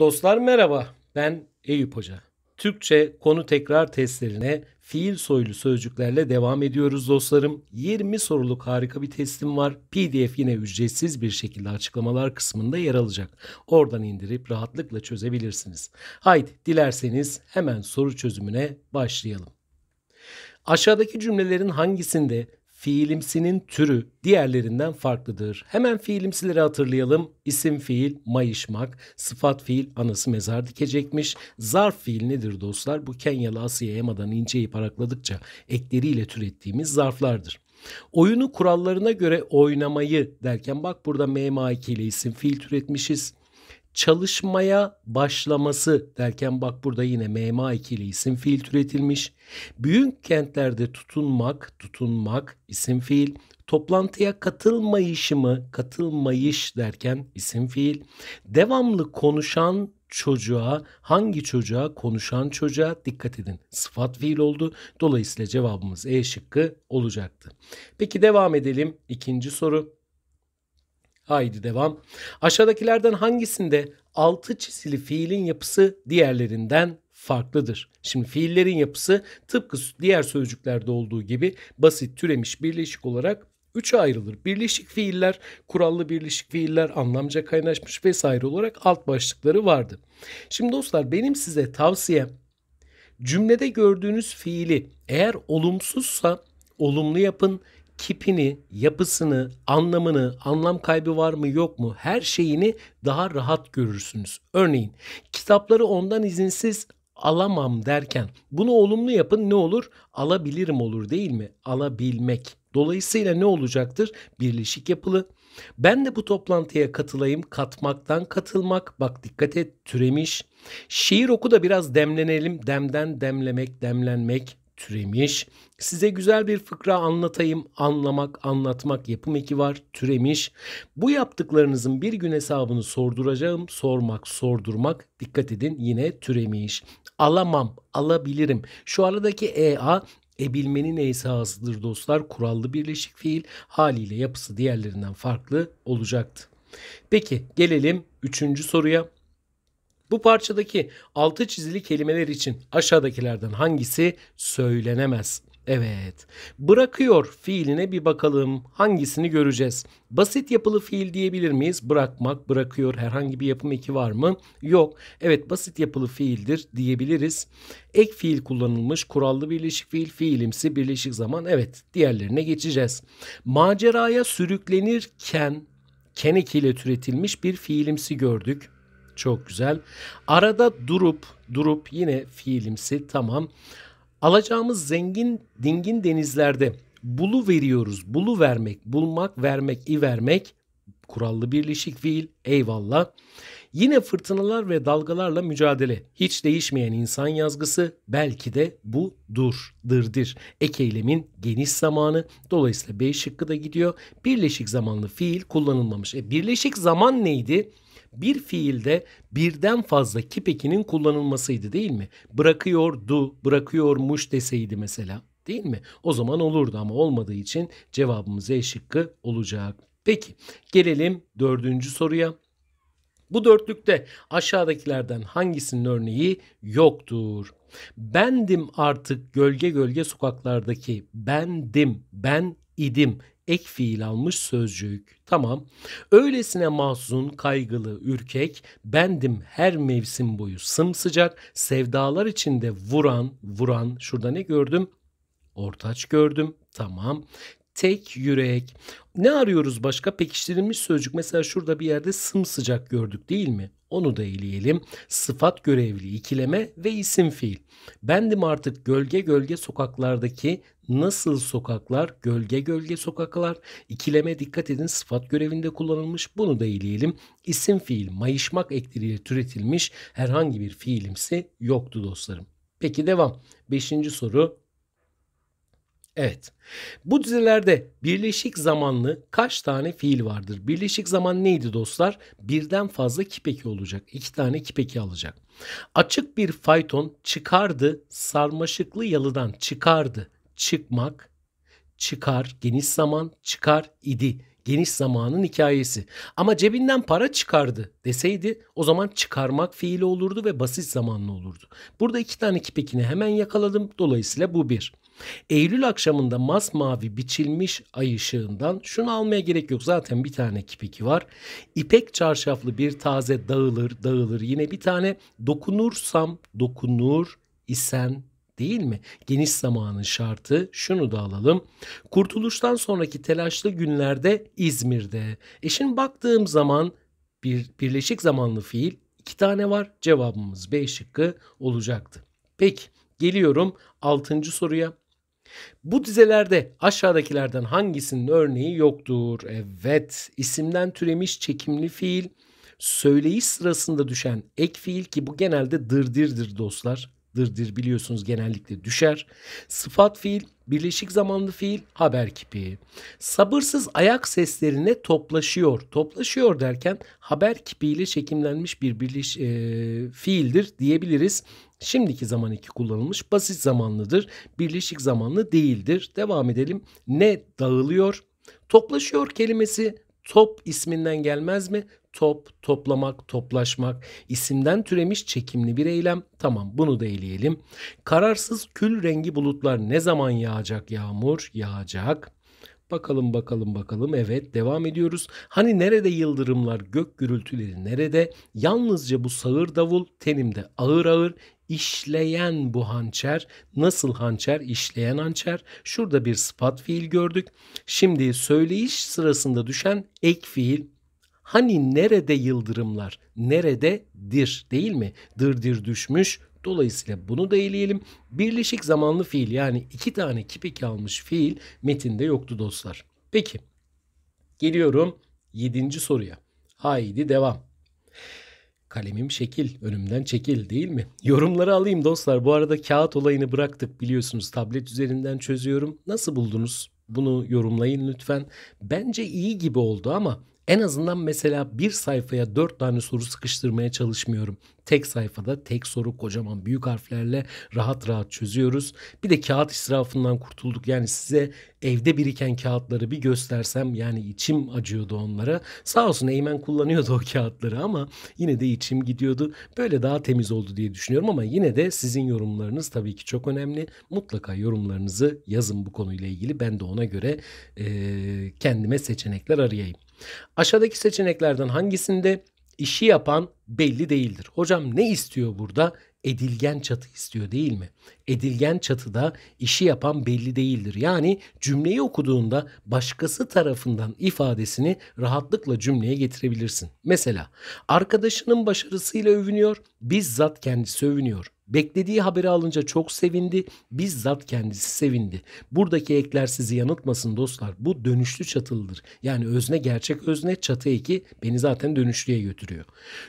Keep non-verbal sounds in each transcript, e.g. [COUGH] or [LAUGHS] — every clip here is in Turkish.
Dostlar merhaba. Ben Eyüp Hoca. Türkçe konu tekrar testlerine fiil soylu sözcüklerle devam ediyoruz dostlarım. 20 soruluk harika bir testim var. PDF yine ücretsiz bir şekilde açıklamalar kısmında yer alacak. Oradan indirip rahatlıkla çözebilirsiniz. Haydi dilerseniz hemen soru çözümüne başlayalım. Aşağıdaki cümlelerin hangisinde fiilimsinin türü diğerlerinden farklıdır. Hemen fiilimsileri hatırlayalım. İsim fiil mayışmak, sıfat fiil anası mezar dikecekmiş. Zarf fiil nedir dostlar? Bu Kenyalı Asiye Ema'dan inceyi parakladıkça ekleriyle türettiğimiz zarflardır. Oyunu kurallarına göre oynamayı derken bak burada MMA ile isim fiil türetmişiz çalışmaya başlaması derken bak burada yine MMA ikili isim fiil türetilmiş. Büyük kentlerde tutunmak, tutunmak isim fiil. Toplantıya katılmayışı mı, katılmayış derken isim fiil. Devamlı konuşan çocuğa, hangi çocuğa, konuşan çocuğa dikkat edin. Sıfat fiil oldu. Dolayısıyla cevabımız E şıkkı olacaktı. Peki devam edelim. İkinci soru. Haydi devam. Aşağıdakilerden hangisinde altı çizili fiilin yapısı diğerlerinden farklıdır? Şimdi fiillerin yapısı tıpkı diğer sözcüklerde olduğu gibi basit, türemiş, birleşik olarak üçe ayrılır. Birleşik fiiller, kurallı birleşik fiiller, anlamca kaynaşmış vesaire olarak alt başlıkları vardı. Şimdi dostlar benim size tavsiyem cümlede gördüğünüz fiili eğer olumsuzsa olumlu yapın kipini, yapısını, anlamını, anlam kaybı var mı yok mu her şeyini daha rahat görürsünüz. Örneğin kitapları ondan izinsiz alamam derken bunu olumlu yapın ne olur? Alabilirim olur değil mi? Alabilmek. Dolayısıyla ne olacaktır? Birleşik yapılı. Ben de bu toplantıya katılayım. Katmaktan katılmak. Bak dikkat et türemiş. Şiir oku da biraz demlenelim. Demden demlemek, demlenmek türemiş. Size güzel bir fıkra anlatayım. Anlamak, anlatmak yapım eki var. Türemiş. Bu yaptıklarınızın bir gün hesabını sorduracağım. Sormak, sordurmak. Dikkat edin yine türemiş. Alamam, alabilirim. Şu aradaki EA Ebilmenin esasıdır dostlar. Kurallı birleşik fiil haliyle yapısı diğerlerinden farklı olacaktı. Peki gelelim üçüncü soruya. Bu parçadaki altı çizili kelimeler için aşağıdakilerden hangisi söylenemez? Evet. Bırakıyor fiiline bir bakalım. Hangisini göreceğiz? Basit yapılı fiil diyebilir miyiz? Bırakmak, bırakıyor. Herhangi bir yapım eki var mı? Yok. Evet, basit yapılı fiildir diyebiliriz. Ek fiil kullanılmış. Kurallı birleşik fiil, fiilimsi birleşik zaman. Evet, diğerlerine geçeceğiz. Maceraya sürüklenirken kenek ile türetilmiş bir fiilimsi gördük. Çok güzel. Arada durup durup yine fiilimsi tamam. Alacağımız zengin dingin denizlerde bulu veriyoruz. Bulu vermek, bulmak, vermek, i vermek kurallı birleşik fiil. Eyvallah. Yine fırtınalar ve dalgalarla mücadele. Hiç değişmeyen insan yazgısı belki de bu dur, dırdır. Ek eylemin geniş zamanı. Dolayısıyla B şıkkı da gidiyor. Birleşik zamanlı fiil kullanılmamış. E, birleşik zaman neydi? bir fiilde birden fazla kipekinin kullanılmasıydı değil mi? Bırakıyordu, bırakıyormuş deseydi mesela değil mi? O zaman olurdu ama olmadığı için cevabımız E şıkkı olacak. Peki gelelim dördüncü soruya. Bu dörtlükte aşağıdakilerden hangisinin örneği yoktur? Bendim artık gölge gölge sokaklardaki bendim, ben idim, ek fiil almış sözcük. Tamam. Öylesine mahzun, kaygılı, ürkek, bendim her mevsim boyu sımsıcak, sevdalar içinde vuran, vuran. Şurada ne gördüm? Ortaç gördüm. Tamam. Tek yürek, ne arıyoruz başka? Pekiştirilmiş sözcük. Mesela şurada bir yerde sımsıcak gördük değil mi? Onu da eleyelim. Sıfat görevli ikileme ve isim fiil. Bendim artık gölge gölge sokaklardaki nasıl sokaklar, gölge gölge sokaklar. İkileme dikkat edin sıfat görevinde kullanılmış. Bunu da eleyelim. İsim fiil mayışmak ekleriyle türetilmiş herhangi bir fiilimsi yoktu dostlarım. Peki devam. Beşinci soru Evet. Bu dizilerde birleşik zamanlı kaç tane fiil vardır? Birleşik zaman neydi dostlar? Birden fazla kipeki olacak. İki tane kipeki alacak. Açık bir fayton çıkardı sarmaşıklı yalıdan çıkardı. Çıkmak, çıkar, geniş zaman, çıkar idi geniş zamanın hikayesi. Ama cebinden para çıkardı deseydi o zaman çıkarmak fiili olurdu ve basit zamanlı olurdu. Burada iki tane kipekini hemen yakaladım. Dolayısıyla bu bir. Eylül akşamında masmavi biçilmiş ay ışığından şunu almaya gerek yok zaten bir tane kipiki var. İpek çarşaflı bir taze dağılır dağılır yine bir tane dokunursam dokunur isen değil mi? Geniş zamanın şartı şunu da alalım. Kurtuluştan sonraki telaşlı günlerde İzmir'de. eşin baktığım zaman bir birleşik zamanlı fiil iki tane var. Cevabımız B şıkkı olacaktı. Peki geliyorum 6. soruya. Bu dizelerde aşağıdakilerden hangisinin örneği yoktur? Evet, isimden türemiş çekimli fiil, söyleyiş sırasında düşen ek fiil ki bu genelde dırdirdir dostlar. Dırdır biliyorsunuz genellikle düşer. Sıfat fiil, birleşik zamanlı fiil, haber kipi. Sabırsız ayak seslerine toplaşıyor. Toplaşıyor derken haber kipiyle çekimlenmiş bir birleş, e, fiildir diyebiliriz. Şimdiki zaman iki kullanılmış basit zamanlıdır. Birleşik zamanlı değildir. Devam edelim. Ne dağılıyor? Toplaşıyor kelimesi top isminden gelmez mi? Top, toplamak, toplaşmak. isimden türemiş çekimli bir eylem. Tamam bunu da eleyelim. Kararsız kül rengi bulutlar ne zaman yağacak yağmur? Yağacak. Bakalım bakalım bakalım evet devam ediyoruz. Hani nerede yıldırımlar gök gürültüleri nerede? Yalnızca bu sağır davul tenimde ağır ağır işleyen bu hançer. Nasıl hançer? İşleyen hançer. Şurada bir sıfat fiil gördük. Şimdi söyleyiş sırasında düşen ek fiil Hani nerede yıldırımlar? Nerede dir değil mi? Dır dir düşmüş. Dolayısıyla bunu da eleyelim. Birleşik zamanlı fiil yani iki tane kipik almış fiil metinde yoktu dostlar. Peki geliyorum yedinci soruya. Haydi devam kalemim şekil, önümden çekil değil mi? Yorumları alayım dostlar. Bu arada kağıt olayını bıraktık biliyorsunuz. Tablet üzerinden çözüyorum. Nasıl buldunuz? Bunu yorumlayın lütfen. Bence iyi gibi oldu ama en azından mesela bir sayfaya dört tane soru sıkıştırmaya çalışmıyorum. Tek sayfada tek soru kocaman büyük harflerle rahat rahat çözüyoruz. Bir de kağıt israfından kurtulduk. Yani size evde biriken kağıtları bir göstersem yani içim acıyordu onlara. Sağ olsun Eymen kullanıyordu o kağıtları ama yine de içim gidiyordu. Böyle daha temiz oldu diye düşünüyorum ama yine de sizin yorumlarınız tabii ki çok önemli. Mutlaka yorumlarınızı yazın bu konuyla ilgili. Ben de ona göre e, kendime seçenekler arayayım. Aşağıdaki seçeneklerden hangisinde işi yapan belli değildir? Hocam ne istiyor burada? edilgen çatı istiyor değil mi? Edilgen çatıda işi yapan belli değildir. Yani cümleyi okuduğunda başkası tarafından ifadesini rahatlıkla cümleye getirebilirsin. Mesela arkadaşının başarısıyla övünüyor, bizzat kendisi övünüyor. Beklediği haberi alınca çok sevindi. Bizzat kendisi sevindi. Buradaki ekler sizi yanıltmasın dostlar. Bu dönüşlü çatılıdır. Yani özne gerçek özne çatı eki beni zaten dönüşlüye götürüyor.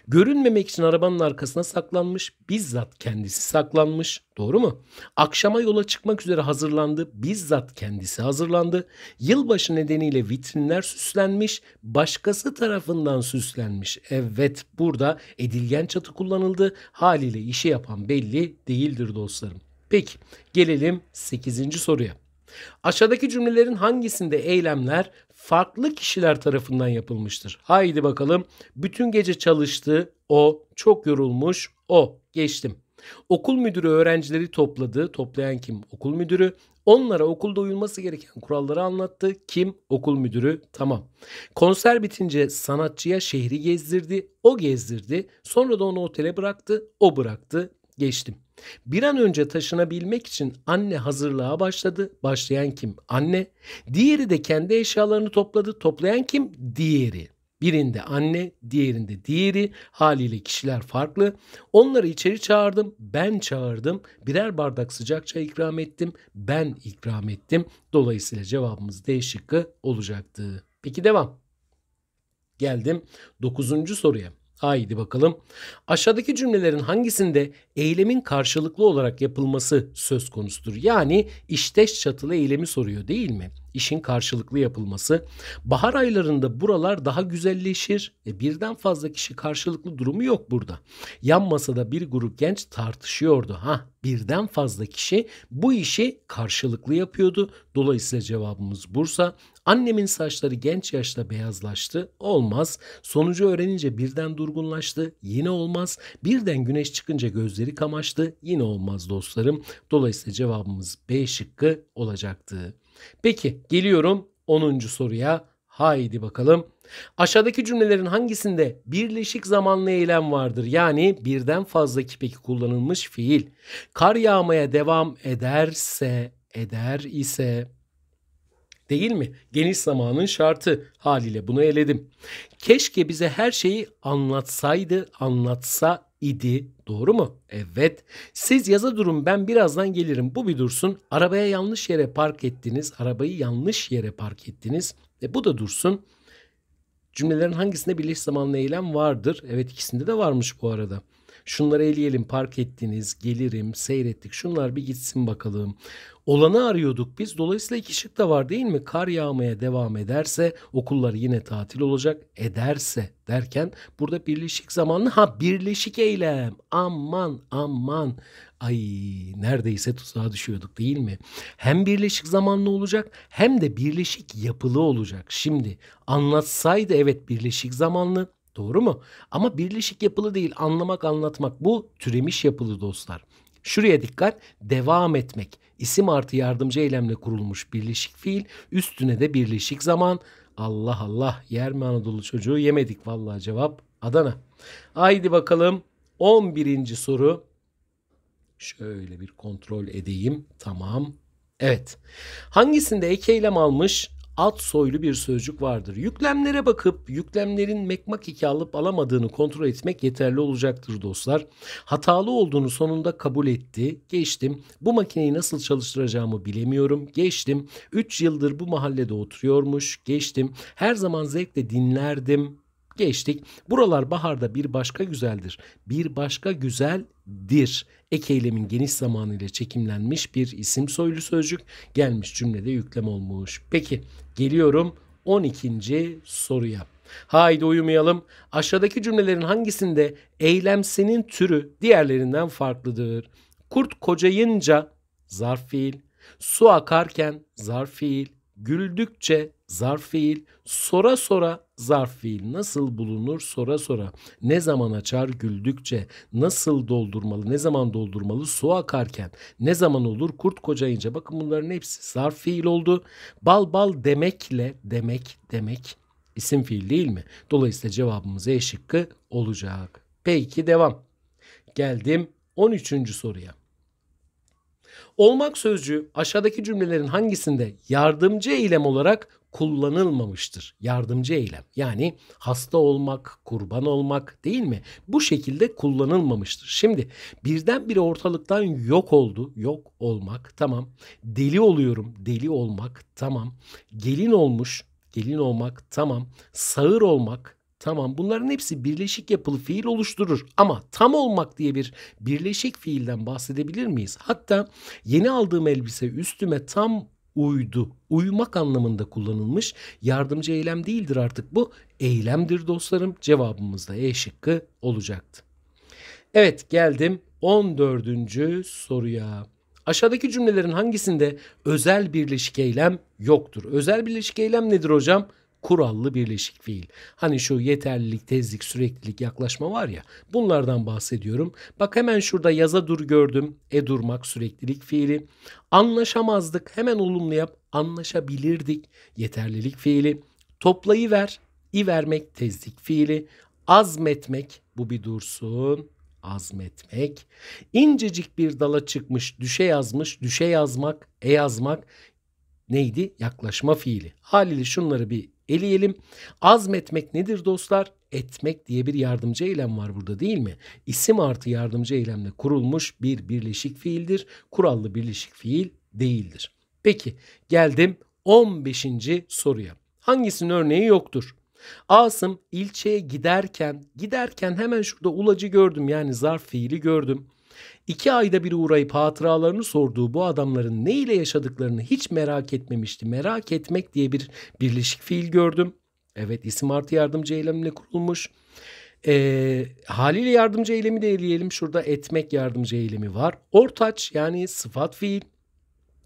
Görünmemek için arabanın arkasına saklanmış. Bizzat bizzat kendisi saklanmış. Doğru mu? Akşama yola çıkmak üzere hazırlandı. Bizzat kendisi hazırlandı. Yılbaşı nedeniyle vitrinler süslenmiş. Başkası tarafından süslenmiş. Evet burada edilgen çatı kullanıldı. Haliyle işi yapan belli değildir dostlarım. Peki gelelim 8. soruya. Aşağıdaki cümlelerin hangisinde eylemler farklı kişiler tarafından yapılmıştır? Haydi bakalım. Bütün gece çalıştı, o çok yorulmuş, o. Geçtim. Okul müdürü öğrencileri topladı. Toplayan kim? Okul müdürü. Onlara okulda uyulması gereken kuralları anlattı. Kim? Okul müdürü. Tamam. Konser bitince sanatçıya şehri gezdirdi. O gezdirdi. Sonra da onu otele bıraktı. O bıraktı. Geçtim. Bir an önce taşınabilmek için anne hazırlığa başladı. Başlayan kim? Anne. Diğeri de kendi eşyalarını topladı. Toplayan kim? Diğeri. Birinde anne, diğerinde diğeri. Haliyle kişiler farklı. Onları içeri çağırdım, ben çağırdım. Birer bardak sıcak çay ikram ettim, ben ikram ettim. Dolayısıyla cevabımız D şıkkı olacaktı. Peki devam. Geldim 9. soruya. Haydi bakalım. Aşağıdaki cümlelerin hangisinde eylemin karşılıklı olarak yapılması söz konusudur? Yani işteş çatılı eylemi soruyor değil mi? işin karşılıklı yapılması. Bahar aylarında buralar daha güzelleşir. E birden fazla kişi karşılıklı durumu yok burada. Yan masada bir grup genç tartışıyordu. Ha birden fazla kişi bu işi karşılıklı yapıyordu. Dolayısıyla cevabımız Bursa. Annemin saçları genç yaşta beyazlaştı. Olmaz. Sonucu öğrenince birden durgunlaştı. Yine olmaz. Birden güneş çıkınca gözleri kamaştı. Yine olmaz dostlarım. Dolayısıyla cevabımız B şıkkı olacaktı. Peki geliyorum 10. soruya. Haydi bakalım. Aşağıdaki cümlelerin hangisinde birleşik zamanlı eylem vardır? Yani birden fazla kipeki kullanılmış fiil. Kar yağmaya devam ederse, eder ise değil mi? Geniş zamanın şartı haliyle bunu eledim. Keşke bize her şeyi anlatsaydı, anlatsa idi. Doğru mu? Evet. Siz yaza durun ben birazdan gelirim. Bu bir dursun. Arabaya yanlış yere park ettiniz. Arabayı yanlış yere park ettiniz. E bu da dursun. Cümlelerin hangisinde birleş zamanlı eylem vardır? Evet ikisinde de varmış bu arada. Şunları eleyelim park ettiniz, gelirim, seyrettik. Şunlar bir gitsin bakalım. Olanı arıyorduk biz. Dolayısıyla iki şık da var değil mi? Kar yağmaya devam ederse okullar yine tatil olacak. Ederse derken burada birleşik zamanlı ha birleşik eylem. Aman aman. Ay neredeyse tuzağa düşüyorduk değil mi? Hem birleşik zamanlı olacak hem de birleşik yapılı olacak. Şimdi anlatsaydı evet birleşik zamanlı Doğru mu? Ama birleşik yapılı değil anlamak anlatmak bu türemiş yapılı dostlar. Şuraya dikkat devam etmek isim artı yardımcı eylemle kurulmuş birleşik fiil üstüne de birleşik zaman Allah Allah yer mi Anadolu çocuğu yemedik vallahi cevap Adana. Haydi bakalım 11. soru. Şöyle bir kontrol edeyim. Tamam. Evet. Hangisinde ek eylem almış At soylu bir sözcük vardır. Yüklemlere bakıp yüklemlerin mekmak iki alıp alamadığını kontrol etmek yeterli olacaktır dostlar. Hatalı olduğunu sonunda kabul etti. Geçtim. Bu makineyi nasıl çalıştıracağımı bilemiyorum. Geçtim. 3 yıldır bu mahallede oturuyormuş. Geçtim. Her zaman zevkle dinlerdim geçtik. Buralar baharda bir başka güzeldir. Bir başka güzeldir. Ek eylemin geniş zamanıyla çekimlenmiş bir isim soylu sözcük gelmiş cümlede yüklem olmuş. Peki geliyorum 12. soruya. Haydi uyumayalım. Aşağıdaki cümlelerin hangisinde eylemsinin türü diğerlerinden farklıdır? Kurt kocayınca zarf fiil, su akarken zarf fiil, Güldükçe zarf fiil, sonra sonra zarf fiil nasıl bulunur Sonra sonra Ne zaman açar güldükçe, nasıl doldurmalı, ne zaman doldurmalı su akarken, ne zaman olur kurt kocayınca. Bakın bunların hepsi zarf fiil oldu. Bal bal demekle demek demek isim fiil değil mi? Dolayısıyla cevabımız E şıkkı olacak. Peki devam. Geldim 13. soruya. Olmak sözcüğü aşağıdaki cümlelerin hangisinde yardımcı eylem olarak kullanılmamıştır? Yardımcı eylem yani hasta olmak, kurban olmak değil mi? Bu şekilde kullanılmamıştır. Şimdi birdenbire ortalıktan yok oldu, yok olmak tamam. Deli oluyorum, deli olmak tamam. Gelin olmuş, gelin olmak tamam. Sağır olmak Tamam bunların hepsi birleşik yapılı fiil oluşturur ama tam olmak diye bir birleşik fiilden bahsedebilir miyiz? Hatta yeni aldığım elbise üstüme tam uydu. Uyumak anlamında kullanılmış. Yardımcı eylem değildir artık bu. Eylemdir dostlarım. Cevabımız da E şıkkı olacaktı. Evet geldim 14. soruya. Aşağıdaki cümlelerin hangisinde özel birleşik eylem yoktur? Özel birleşik eylem nedir hocam? kurallı birleşik fiil. Hani şu yeterlilik, tezlik, süreklilik, yaklaşma var ya bunlardan bahsediyorum. Bak hemen şurada yaza dur gördüm. E durmak süreklilik fiili. Anlaşamazdık hemen olumlu yap. Anlaşabilirdik yeterlilik fiili. Toplayıver, i vermek tezlik fiili. Azmetmek bu bir dursun azmetmek. İncecik bir dala çıkmış, düşe yazmış, düşe yazmak, e yazmak neydi? Yaklaşma fiili. Haliyle şunları bir eleyelim. Azmetmek nedir dostlar? Etmek diye bir yardımcı eylem var burada değil mi? İsim artı yardımcı eylemle kurulmuş bir birleşik fiildir. Kurallı birleşik fiil değildir. Peki geldim 15. soruya. Hangisinin örneği yoktur? Asım ilçeye giderken, giderken hemen şurada ulacı gördüm yani zarf fiili gördüm. İki ayda bir uğrayıp hatıralarını sorduğu bu adamların ne ile yaşadıklarını hiç merak etmemişti. Merak etmek diye bir birleşik fiil gördüm. Evet isim artı yardımcı eylemle kurulmuş. E, haliyle yardımcı eylemi de eleyelim. Şurada etmek yardımcı eylemi var. Ortaç yani sıfat fiil.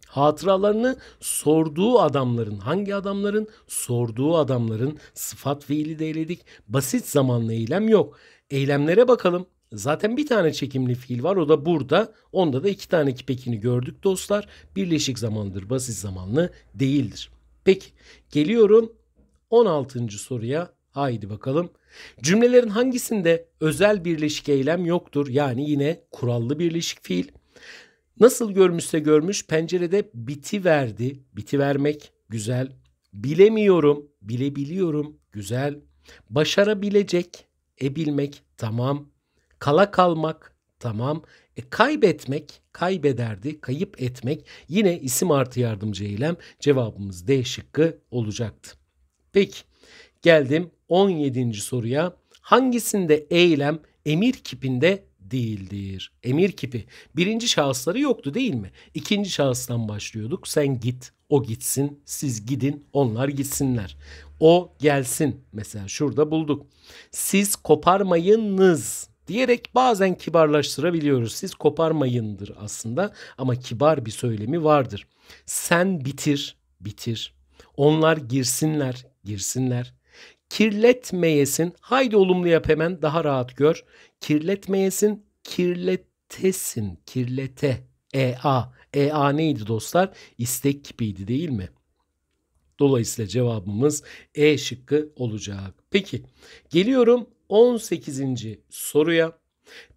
Hatıralarını sorduğu adamların, hangi adamların? Sorduğu adamların sıfat fiili de eledik. Basit zamanlı eylem yok. Eylemlere bakalım. Zaten bir tane çekimli fiil var o da burada. Onda da iki tane kipekini gördük dostlar. Birleşik zamandır basit zamanlı değildir. Peki geliyorum 16. soruya. Haydi bakalım. Cümlelerin hangisinde özel birleşik eylem yoktur? Yani yine kurallı birleşik fiil. Nasıl görmüşse görmüş pencerede biti verdi. Biti vermek güzel. Bilemiyorum, bilebiliyorum güzel. Başarabilecek, ebilmek tamam Kala kalmak tamam. E, kaybetmek, kaybederdi, kayıp etmek yine isim artı yardımcı eylem cevabımız D şıkkı olacaktı. Peki geldim 17. soruya. Hangisinde eylem emir kipinde değildir. Emir kipi. Birinci şahısları yoktu değil mi? İkinci şahıstan başlıyorduk. Sen git, o gitsin, siz gidin, onlar gitsinler. O gelsin. Mesela şurada bulduk. Siz koparmayınız diyerek bazen kibarlaştırabiliyoruz. Siz koparmayındır aslında ama kibar bir söylemi vardır. Sen bitir, bitir. Onlar girsinler, girsinler. Kirletmeyesin. Haydi olumlu yap hemen daha rahat gör. Kirletmeyesin, kirletesin, kirlete. e a e a neydi dostlar? İstek kipiydi değil mi? Dolayısıyla cevabımız E şıkkı olacak. Peki geliyorum 18. soruya.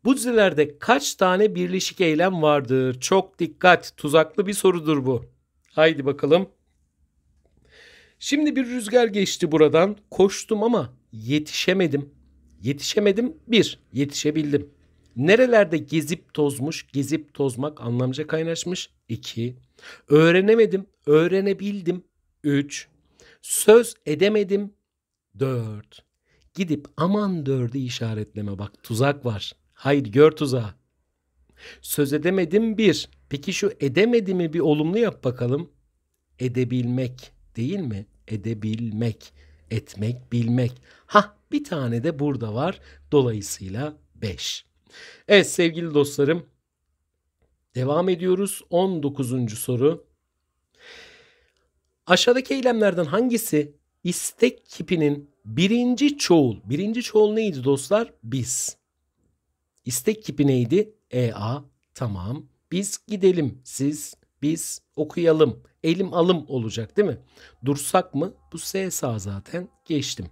Bu dizelerde kaç tane birleşik eylem vardır? Çok dikkat. Tuzaklı bir sorudur bu. Haydi bakalım. Şimdi bir rüzgar geçti buradan. Koştum ama yetişemedim. Yetişemedim. Bir, yetişebildim. Nerelerde gezip tozmuş, gezip tozmak anlamca kaynaşmış. İki, öğrenemedim, öğrenebildim. Üç, söz edemedim. Dört, Gidip aman dördü işaretleme bak tuzak var. Hayır gör tuzağı. Söz edemedim bir. Peki şu edemedi mi bir olumlu yap bakalım. Edebilmek değil mi? Edebilmek. Etmek, bilmek. Ha bir tane de burada var. Dolayısıyla beş. Evet sevgili dostlarım. Devam ediyoruz. 19. soru. Aşağıdaki eylemlerden hangisi istek kipinin Birinci çoğul. Birinci çoğul neydi dostlar? Biz. İstek kipi neydi? EA. Tamam. Biz gidelim. Siz, biz okuyalım. Elim alım olacak değil mi? Dursak mı? Bu S sağ zaten. Geçtim.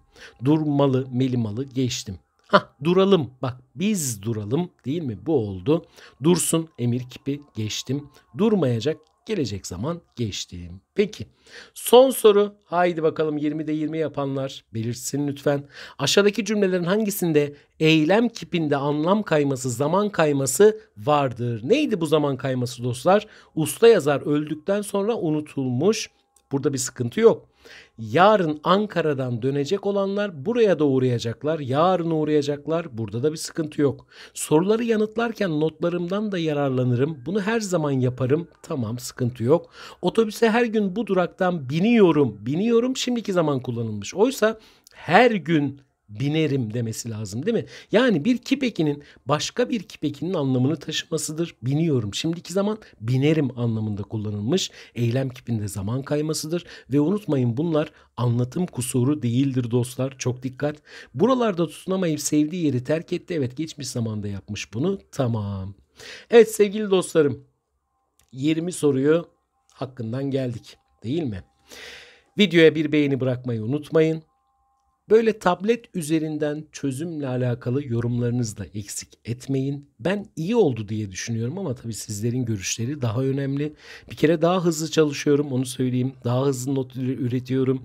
Durmalı, melimalı geçtim. Ha duralım. Bak biz duralım değil mi? Bu oldu. Dursun emir kipi geçtim. Durmayacak Gelecek zaman geçtim. Peki son soru haydi bakalım 20'de 20 yapanlar belirsin lütfen. Aşağıdaki cümlelerin hangisinde eylem kipinde anlam kayması zaman kayması vardır? Neydi bu zaman kayması dostlar? Usta yazar öldükten sonra unutulmuş Burada bir sıkıntı yok. Yarın Ankara'dan dönecek olanlar buraya da uğrayacaklar. Yarın uğrayacaklar. Burada da bir sıkıntı yok. Soruları yanıtlarken notlarımdan da yararlanırım. Bunu her zaman yaparım. Tamam sıkıntı yok. Otobüse her gün bu duraktan biniyorum. Biniyorum şimdiki zaman kullanılmış. Oysa her gün binerim demesi lazım değil mi? Yani bir kipekinin başka bir kipekinin anlamını taşımasıdır. Biniyorum. Şimdiki zaman binerim anlamında kullanılmış. Eylem kipinde zaman kaymasıdır ve unutmayın bunlar anlatım kusuru değildir dostlar. Çok dikkat. Buralarda tutunamayıp sevdiği yeri terk etti. Evet geçmiş zamanda yapmış bunu. Tamam. Evet sevgili dostlarım 20 soruyu hakkından geldik değil mi? Videoya bir beğeni bırakmayı unutmayın. Böyle tablet üzerinden çözümle alakalı yorumlarınızı da eksik etmeyin. Ben iyi oldu diye düşünüyorum ama tabii sizlerin görüşleri daha önemli. Bir kere daha hızlı çalışıyorum onu söyleyeyim. Daha hızlı not üretiyorum.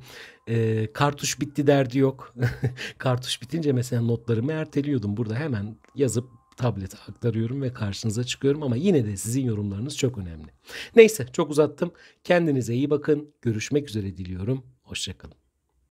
E, kartuş bitti derdi yok. [LAUGHS] kartuş bitince mesela notlarımı erteliyordum. Burada hemen yazıp tablete aktarıyorum ve karşınıza çıkıyorum ama yine de sizin yorumlarınız çok önemli. Neyse çok uzattım. Kendinize iyi bakın. Görüşmek üzere diliyorum. Hoşçakalın.